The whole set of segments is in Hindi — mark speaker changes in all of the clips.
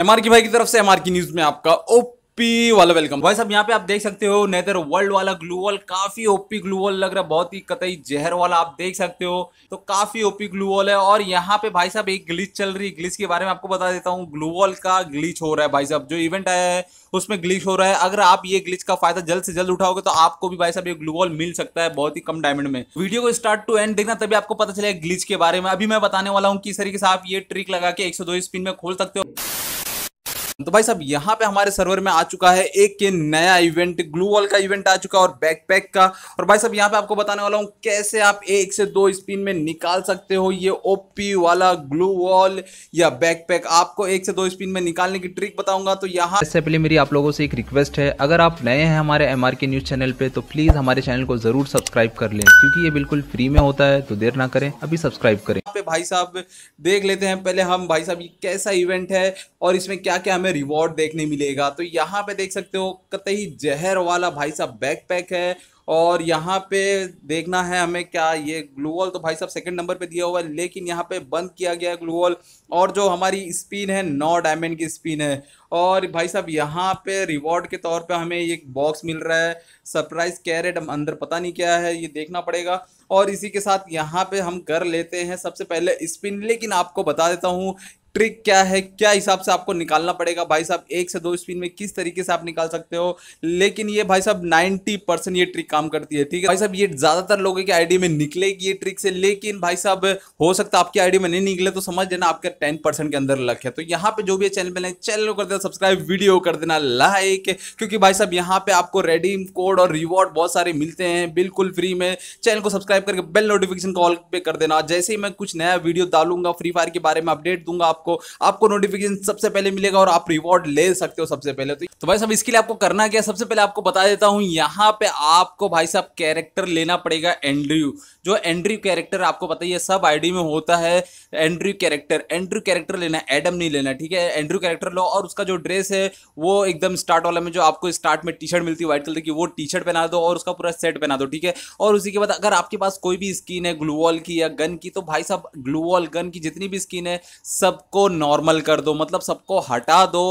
Speaker 1: एमआर की भाई की तरफ से एमआर की न्यूज में आपका ओपी वाला वेलकम भाई साहब यहाँ पे आप देख सकते हो नेदर वर्ल्ड वाला ग्लू वॉल काफी ओपी ग्लू वॉल लग रहा है बहुत ही कतई जहर वाला आप देख सकते हो तो काफी ओपी ग्लू वॉल है और यहाँ पे भाई साहब एक ग्लिच चल रही है ग्लिच के बारे में आपको बता देता हूँ ग्लू वॉल का ग्लिच हो रहा है भाई साहब जो इवेंट आया है उसमें ग्लिच हो रहा है अगर आप ये ग्लिच का फायदा जल्द से जल्द उठाओगे तो आपको भी भाई साहब ये ग्लू वॉल मिल सकता है बहुत ही कम डायमंड में वीडियो को स्टार्ट टू एंड देखना तभी आपको पता चलेगा ग्लिच के बारे में अभी मैं बताने वाला हूँ किस तरीके से आप ये ट्रिक लगा के एक स्पिन में खोल सकते हो तो भाई साहब यहाँ पे हमारे सर्वर में आ चुका है एक ये नया इवेंट ग्लू वॉल का इवेंट आ चुका है और बैकपैक का और भाई साहब यहाँ पे आपको बताने वाला हूँ कैसे आप एक से दो स्पिन में निकाल सकते हो ये ओपी वाला ग्लू वॉल या बैकपैक आपको एक से दो स्पिन में निकालने की ट्रिक बताऊंगा तो यहाँ इससे पहले मेरी आप लोगों से एक रिक्वेस्ट है अगर आप नए हैं हमारे एम न्यूज चैनल पर तो प्लीज हमारे चैनल को जरूर सब्सक्राइब कर लें क्योंकि ये बिल्कुल फ्री में होता है तो देर ना करें अभी सब्सक्राइब करें पे भाई साहब देख लेते हैं पहले हम भाई साहब ये कैसा इवेंट है और इसमें क्या क्या हमें हमें रिवॉर्ड देखने मिलेगा तो यहाँ पे देख सकते हो कतई जहर वाला भाई साहब बैकपैक है और यहाँ पे देखना है हमें क्या ये ग्लूवल तो भाई साहब सेकंड नंबर पे दिया हुआ है लेकिन यहाँ पे बंद किया गया है ग्लूवल और जो हमारी स्पिन है नौ डायमंड की स्पिन है और भाई साहब यहाँ पे रिवॉर्ड के तौर पे हमें एक बॉक्स मिल रहा है सरप्राइज कैरेट हम अंदर पता नहीं क्या है ये देखना पड़ेगा और इसी के साथ यहाँ पे हम कर लेते हैं सबसे पहले स्पिन लेकिन आपको बता देता हूँ ट्रिक क्या है क्या हिसाब से आपको निकालना पड़ेगा भाई साहब एक से दो स्पिन में किस तरीके से आप निकाल सकते हो लेकिन ये भाई साहब 90 परसेंट ये ट्रिक काम करती है ठीक है भाई साहब ये ज़्यादातर लोगों की आईडी में निकलेगी ये ट्रिक से लेकिन भाई साहब हो सकता है आपकी आईडी में नहीं निकले तो समझ देना आपके टेन के अंदर लक है तो यहाँ पे जो भी चैनल पर चैनल को कर देना सब्सक्राइब वीडियो कर देना लाइक क्योंकि भाई साहब यहाँ पे आपको रेडीम कोड और रिवॉर्ड बहुत सारे मिलते हैं बिल्कुल फ्री में चैनल को सब्सक्राइब करके बेल नोटिफिकेशन कॉल पे कर देना जैसे ही मैं कुछ नया वीडियो डालूंगा फ्री फायर के बारे में अपडेट दूंगा आप आपको आपको नोटिफिकेशन सबसे पहले मिलेगा और आप रिवॉर्ड ले सकते हो सबसे पहले तो तो भाई साहब इसके लिए आपको करना क्या सबसे पहले आपको बता देता हूँ यहाँ पे आपको भाई साहब कैरेक्टर लेना पड़ेगा एंड्रयू जो एंड्रयू कैरेक्टर आपको बताइए सब आईडी में होता है एंड्रयू कैरेक्टर एंड्रयू कैरेक्टर लेना एडम नहीं लेना ठीक है एंड्रयू कैरेक्टर लो और उसका जो ड्रेस है वो एकदम स्टार्ट वाला में जो आपको स्टार्ट में टी शर्ट मिलती है व्हाइट कलर की वो टी शर्ट पहना दो और उसका पूरा सेट पहना दो ठीक है और उसी के बाद अगर आपके पास कोई भी स्किन है ग्लूवॉल की या गन की तो भाई साहब ग्लूवॉल गन की जितनी भी स्किन है सबको नॉर्मल कर दो मतलब सबको हटा दो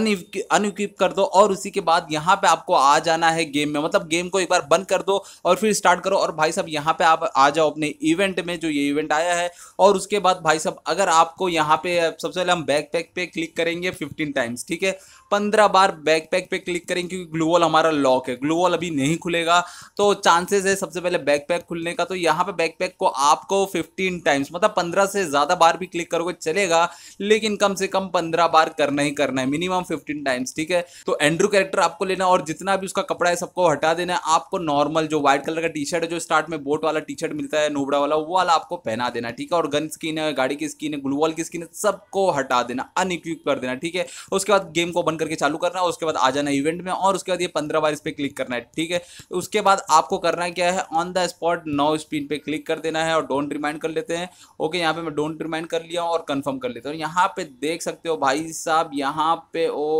Speaker 1: अनइक्विप कर दो और उसी के बाद यहाँ पे आपको आ जाना है गेम में मतलब गेम को एक बार बंद कर दो और फिर स्टार्ट करो और भाई साहब यहाँ पे आप आ जाओ अपने इवेंट में जो ये इवेंट आया है और उसके बाद भाई साहब अगर आपको यहाँ पे सबसे पहले हम बैक पैक पे क्लिक करेंगे फिफ्टीन टाइम्स ठीक है पंद्रह बार बैक पैक पे क्लिक करें क्योंकि ग्लूवल हमारा लॉक है ग्लूवॉल अभी नहीं खुलेगा तो चांसेस है सबसे पहले बैक पैक खुलने का तो यहाँ पे बैक पैक को आपको फिफ्टीन टाइम्स मतलब पंद्रह से ज़्यादा बार भी क्लिक करोगे चलेगा लेकिन कम से कम पंद्रह बार करना ही करना है मिनिमम फिफ्टीन टाइम्स ठीक है तो एंड्रू कैरेक्टर आपको लेना और जितना भी उसका कपड़ा है सबको हटा देना है आपको नॉर्मल जो व्हाइट कलर का टी शर्ट है जो स्टार्ट में बोट वाला टी शर्ट मिलता है नोबड़ा वाला वो वाला आपको पहना देना ठीक है और गन स्किन है गाड़ी की स्किन है ग्लूवॉल की स्किन है सबको हटा देना अनइक्विप कर देना ठीक है उसके बाद गेम को बंद करके चालू करना है उसके बाद आ जाना इवेंट में और उसके बाद ये पंद्रह बार इस पर क्लिक करना है ठीक है उसके बाद आपको करना क्या है on the spot no speed पर क्लिक कर देना है और डोंट रिमाइंड कर लेते हैं ओके यहाँ पे मैं डोंट रिमाइंड कर लिया और कन्फर्म कर लेता हूँ यहाँ पे देख सकते हो भाई साहब यहाँ पे ओ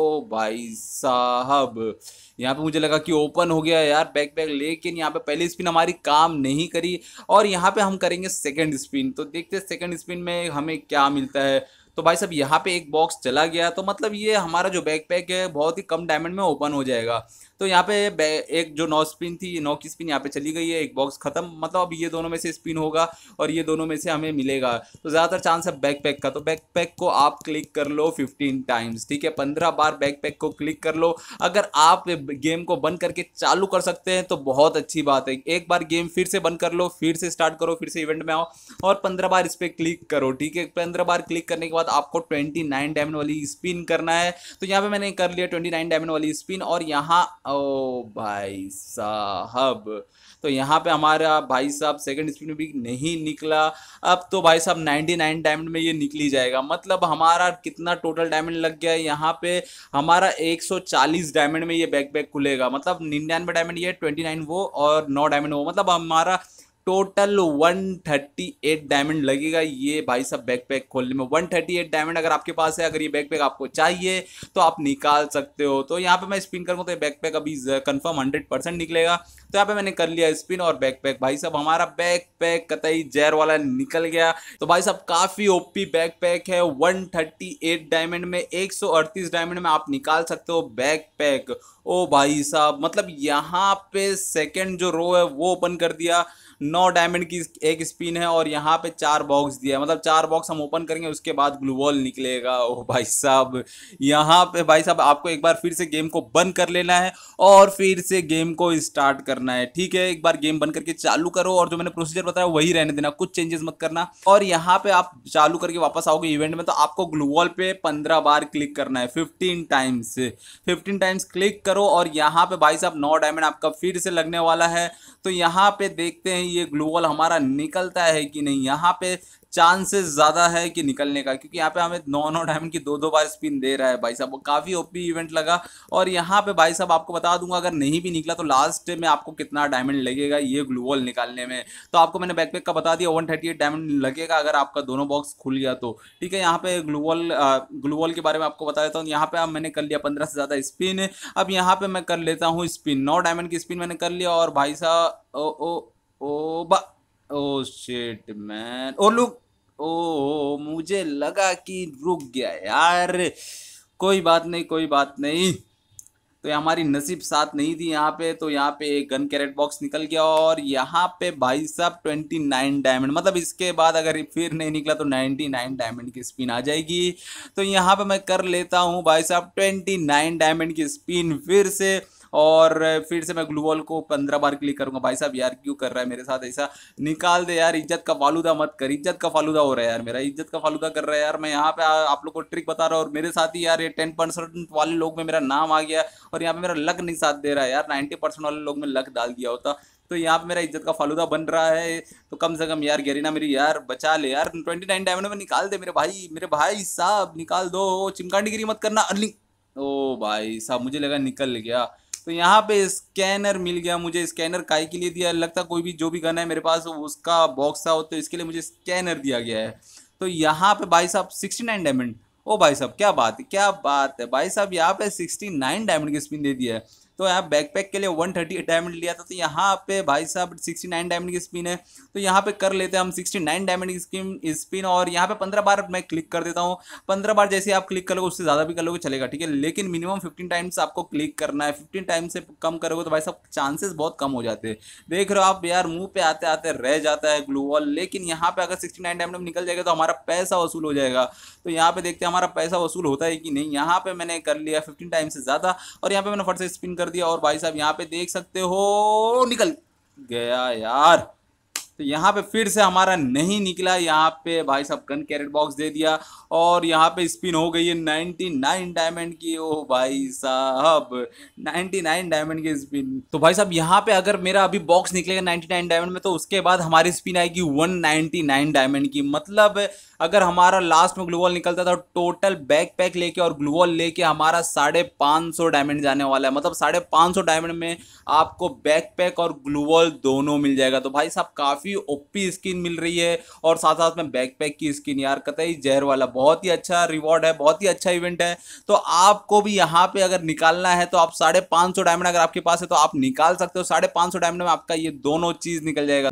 Speaker 1: ओ भाई साहब यहाँ पे मुझे लगा कि ओपन हो गया यार बैक बैक लेकिन यहाँ पे पहली स्पिन हमारी काम नहीं करी और यहाँ पे हम करेंगे सेकंड स्पिन तो देखते हैं सेकंड स्पिन में हमें क्या मिलता है तो भाई साहब यहाँ पे एक बॉक्स चला गया तो मतलब ये हमारा जो बैकपैक है बहुत ही कम डायमंड में ओपन हो जाएगा तो यहाँ पे एक जो नौ स्पिन थी नौ की स्पिन यहाँ पे चली गई है एक बॉक्स खत्म मतलब अब ये दोनों में से स्पिन होगा और ये दोनों में से हमें मिलेगा तो ज़्यादातर चांस है बैक पैक का तो बैक पैक को आप क्लिक कर लो फिफ्टीन टाइम्स ठीक है पंद्रह बार बैक पैक को क्लिक कर लो अगर आप गेम को बंद करके चालू कर सकते हैं तो बहुत अच्छी बात है एक बार गेम फिर से बंद कर लो फिर से स्टार्ट करो फिर से इवेंट में आओ और पंद्रह बार इस पर क्लिक करो ठीक है पंद्रह बार क्लिक करने के बाद आपको ट्वेंटी नाइन डायमंड वाली स्पिन करना है तो यहाँ पे मैंने कर लिया ट्वेंटी नाइन डायमंड वाली स्पिन और यहाँ ओ भाई साहब तो यहाँ पे हमारा भाई साहब सेकंड स्पीड में भी नहीं निकला अब तो भाई साहब 99 डायमंड में ये निकली जाएगा मतलब हमारा कितना टोटल डायमंड लग गया है यहाँ पे हमारा 140 डायमंड में ये बैक बैक खुलेगा मतलब निन्यानवे डायमंड ये 29 वो और नौ डायमंड वो मतलब हमारा टोटल 138 डायमंड लगेगा ये भाई साहब बैकपैक खोलने में 138 डायमंड अगर आपके पास है अगर ये बैकपैक आपको चाहिए तो आप निकाल सकते हो तो यहाँ पे मैं स्पिन करूँगा तो ये बैकपैक अभी कंफर्म 100 परसेंट निकलेगा तो यहाँ पे मैंने कर लिया स्पिन और बैकपैक भाई साहब हमारा बैकपैक कतई जैर वाला निकल गया तो भाई साहब काफ़ी ओपी बैकपैक है 138 डायमंड में 138 डायमंड में आप निकाल सकते हो बैकपैक ओ भाई साहब मतलब यहाँ पे सेकेंड जो रो है वो ओपन कर दिया नौ डायमंड की एक स्पिन है और यहाँ पे चार बॉक्स दिया है मतलब चार बॉक्स हम ओपन करेंगे उसके बाद ग्लूबॉल निकलेगा ओ भाई साहब यहाँ पे भाई साहब आपको एक बार फिर से गेम को बंद कर लेना है और फिर से गेम को स्टार्ट करना है ठीक है एक बार गेम बंद करके चालू करो और जो मैंने प्रोसीजर बताया वही रहने देना कुछ चेंजेस मत करना और यहाँ पे आप चालू करके वापस आओगे इवेंट में तो आपको ग्लूबॉल पे पंद्रह बार क्लिक करना है fifteen times fifteen times click करो और यहाँ पे भाई साहब नौ डायमंड आपका फिर से लगने वाला है तो यहाँ पे देखते हैं ये ग्लोबल हमारा निकलता है कि नहीं यहाँ पे चांसेस ज़्यादा है कि निकलने का क्योंकि यहाँ पे हमें नौ नौ डायमंड की दो दो बार स्पिन दे रहा है भाई साहब काफ़ी ओपी इवेंट लगा और यहाँ पे भाई साहब आपको बता दूंगा अगर नहीं भी निकला तो लास्ट में आपको कितना डायमंड लगेगा ये ग्लूवॉल निकालने में तो आपको मैंने बैकपैक का बता दिया वन डायमंड लगेगा अगर आपका दोनों बॉक्स खुल गया तो ठीक है यहाँ पे ग्लूवॉल ग्लूवॉल के बारे में आपको बता देता हूँ यहाँ पे मैंने कर लिया पंद्रह से ज़्यादा स्पिन अब यहाँ पे मैं कर लेता हूँ स्पिन नौ डायमंड की स्पिन मैंने कर लिया और भाई साहब ओ ओ ओ बा ओ शिट मैन ओ लुक ओ मुझे लगा कि रुक गया यार कोई बात नहीं कोई बात नहीं तो ये हमारी नसीब साथ नहीं थी यहाँ पे तो यहाँ पे एक गन कैरेट बॉक्स निकल गया और यहाँ पे भाई साहब ट्वेंटी नाइन डायमंड मतलब इसके बाद अगर फिर नहीं निकला तो नाइन्टी नाइन डायमंड की स्पिन आ जाएगी तो यहाँ पे मैं कर लेता हूँ भाई साहब ट्वेंटी नाइन डायमंड की स्पिन फिर से और फिर से मैं ग्लूबॉल को पंद्रह बार क्लिक करूंगा भाई साहब यार क्यों कर रहा है मेरे साथ ऐसा निकाल दे यार इज्जत का फालूदा मत कर इज्जत का फालूदा हो रहा है यार मेरा इज्जत का फालूदा कर रहा है यार मैं यहाँ पे आप लोग को ट्रिक बता रहा हूँ और मेरे साथ ही यार ये टेन परसेंट वाले लोग में मेरा नाम आ गया और यहाँ पे मेरा लक नहीं साथ दे रहा है यार नाइन्टी परसेंट वाले लोग में लक डाल दिया होता तो यहाँ पे मेरा इज्जत का फालूदा बन रहा है तो कम से कम यार ना मेरी यार बचा ले यार ट्वेंटी नाइन डायमंड में निकाल दे मेरे भाई मेरे भाई साहब निकाल दो चिमकांडी गिरी मत करना अर्ली ओ भाई साहब मुझे लगा निकल गया तो यहाँ पे स्कैनर मिल गया मुझे स्कैनर काय के लिए दिया लगता कोई भी जो भी गन है मेरे पास उसका बॉक्स था तो इसके लिए मुझे स्कैनर दिया गया है तो यहाँ पे भाई साहब सिक्सटी नाइन डायमंड ओ भाई साहब क्या बात है क्या बात है भाई साहब यहाँ पे सिक्सटी नाइन डायमंड की स्पिन दे दिया है तो यहाँ बैकपैक के लिए वन थर्टी डायमंड लिया था तो यहाँ पे भाई साहब सिक्सटी नाइन डायमंड की स्पिन है तो यहाँ पे कर लेते हैं हम सिक्सटी नाइन डायमंड की स्पिन और यहाँ पे पंद्रह बार मैं क्लिक कर देता हूँ पंद्रह बार जैसे आप क्लिक करोगे उससे ज़्यादा भी कर लोगे चलेगा ठीक है लेकिन मिनिमम फिफ्टीन टाइम्स आपको क्लिक करना है फिफ्टीन टाइम से कम करोगे तो भाई साहब चांसेस बहुत कम हो जाते हैं देख रहे हो आप यार मुँह पे आते आते रह जाता है ग्लू वॉल लेकिन यहाँ पर अगर सिक्सटी नाइन डायमंड निकल जाएगा तो हमारा पैसा वसूल हो जाएगा तो यहाँ पर देखते हैं हमारा पैसा वसूल होता है कि नहीं यहाँ पर मैंने कर लिया फिफ्टीन टाइम से ज़्यादा और यहाँ पर मैंने फट से स्पिन कर कर दिया और भाई साहब यहाँ पे देख सकते हो निकल गया यार तो यहाँ पे फिर से हमारा नहीं निकला यहाँ पे भाई साहब गन कैरेट बॉक्स दे दिया और यहाँ पे स्पिन हो गई है 99 डायमंड की ओ भाई साहब 99 डायमंड की स्पिन तो भाई साहब यहाँ पे अगर मेरा अभी बॉक्स निकलेगा 99 डायमंड में तो उसके बाद हमारी स्पिन आएगी 199 डायमंड की मतलब अगर हमारा लास्ट में ग्लूवॉल निकलता था टोटल बैक पैक लेके और ग्लूवॉल लेके हमारा साढ़े पाँच सौ डायमंड जाने वाला है मतलब साढ़े पाँच सौ डायमंड में आपको बैक पैक और ग्लूवॉल दोनों मिल जाएगा तो भाई साहब काफ़ी काफ़ी ओपी स्किन मिल रही है और साथ साथ में बैकपैक की स्किन यार कतई जहर वाला बहुत ही अच्छा रिवॉर्ड है बहुत ही अच्छा इवेंट है तो आपको भी यहाँ पे अगर निकालना है तो आप साढ़े पाँच सौ डायमंड अगर आपके पास है तो आप निकाल सकते हो साढ़े पांच सौ डायमंड में आपका ये दोनों चीज़ निकल जाएगा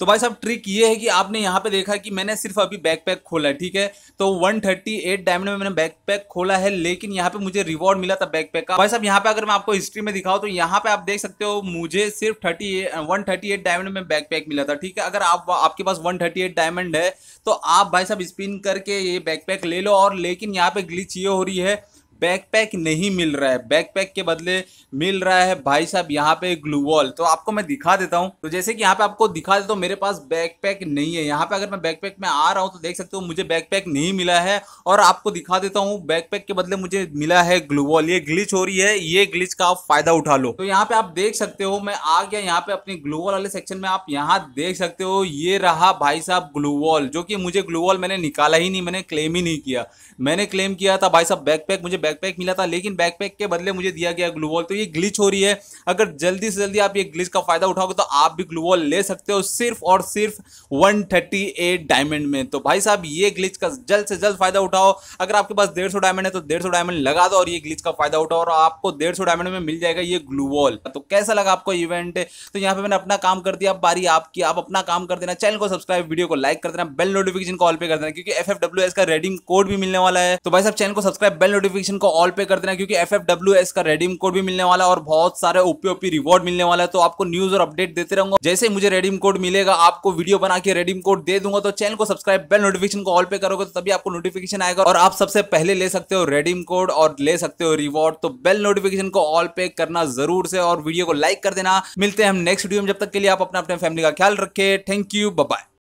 Speaker 1: तो भाई साहब ट्रिक ये है कि आपने यहाँ पे देखा कि मैंने सिर्फ अभी बैकपैक खोला है ठीक है तो 138 डायमंड में मैंने बैकपैक खोला है लेकिन यहाँ पे मुझे रिवॉर्ड मिला था बैकपैक का भाई साहब यहाँ पे अगर मैं आपको हिस्ट्री में दिखाऊँ तो यहाँ पे आप देख सकते हो मुझे सिर्फ थर्टी वन डायमंड में बैकपैक मिला था ठीक है अगर आप आपके पास वन डायमंड है तो आप भाई साहब स्पिन करके ये पैक ले लो और लेकिन यहाँ पे ग्लिच ये हो रही है बैकपैक नहीं मिल रहा है बैकपैक के बदले मिल रहा है भाई साहब यहाँ पे ग्लूवॉल तो आपको मैं दिखा देता हूँ तो जैसे कि यहाँ पे आपको दिखा देता हूँ मेरे पास बैकपैक नहीं है यहाँ पे अगर मैं बैकपैक में आ रहा हूँ तो देख सकते हो मुझे बैकपैक नहीं मिला है और आपको दिखा देता हूँ बैकपैक के बदले मुझे मिला है ग्लूवॉल ये ग्लिच हो रही है ये ग्लिच का आप फायदा उठा लो तो यहाँ पे आप देख सकते हो मैं आ गया यहाँ पे अपने ग्लूवॉल वाले सेक्शन में आप यहाँ देख सकते हो ये रहा भाई साहब ग्लूवॉल जो कि मुझे ग्लूवॉल मैंने निकाला ही नहीं मैंने क्लेम ही नहीं किया मैंने क्लेम किया था भाई साहब बैकपैक मुझे बैकपैक मिला था लेकिन बैकपैक के बदले मुझे दिया गया ग्लू ग्लूबॉल तो ये ग्लिच हो रही है अगर जल्दी से जल्दी आप ये ग्लिच का फायदा उठाओगे तो आप भी ग्लू ग्लूबॉल ले सकते हो सिर्फ और सिर्फ 138 डायमंड में तो भाई साहब ये ग्लिच का जल्द से जल्द फायदा उठाओ अगर आपके पास डेढ़ डायमंड है तो डेढ़ डायमंड लगा दो और ये ग्लिच का फायदा उठाओ और आपको डेढ़ डायमंड में मिल जाएगा ये ग्लू ग्लूबॉल तो कैसा लगा आपको इवेंट तो यहाँ पे मैंने अपना काम कर दिया बारी आपकी आप अपना काम कर देना चैनल को सब्सक्राइब वीडियो को लाइक कर देना बेल नोटिफिकेशन कॉल पे कर देना क्योंकि एफ का रेडिंग कोड भी मिलने वाला है तो भाई साहब चैनल को सब्सक्राइब बेल नोटिफिकेशन उनको ऑल पे कर देना क्योंकि एफ एफ डब्ल्यू एस का रेडीम कोड भी मिलने वाला है और बहुत सारे ओपी ओपी रिवॉर्ड मिलने वाला है तो आपको न्यूज और अपडेट देते रहूंगा जैसे मुझे रेडीम कोड मिलेगा आपको वीडियो बना के रेडीम कोड दे दूंगा तो चैनल को सब्सक्राइब बेल नोटिफिकेशन को ऑल पे करोगे तो तभी आपको नोटिफिकेशन आएगा और आप सबसे पहले ले सकते हो रेडीम कोड और ले सकते हो रिवॉर्ड तो बेल नोटिफिकेशन को ऑल पे करना जरूर से और वीडियो को लाइक कर देना मिलते हैं हम नेक्स्ट वीडियो में जब तक के लिए आप अपने अपने फैमिली का ख्याल रखे थैंक यू बाय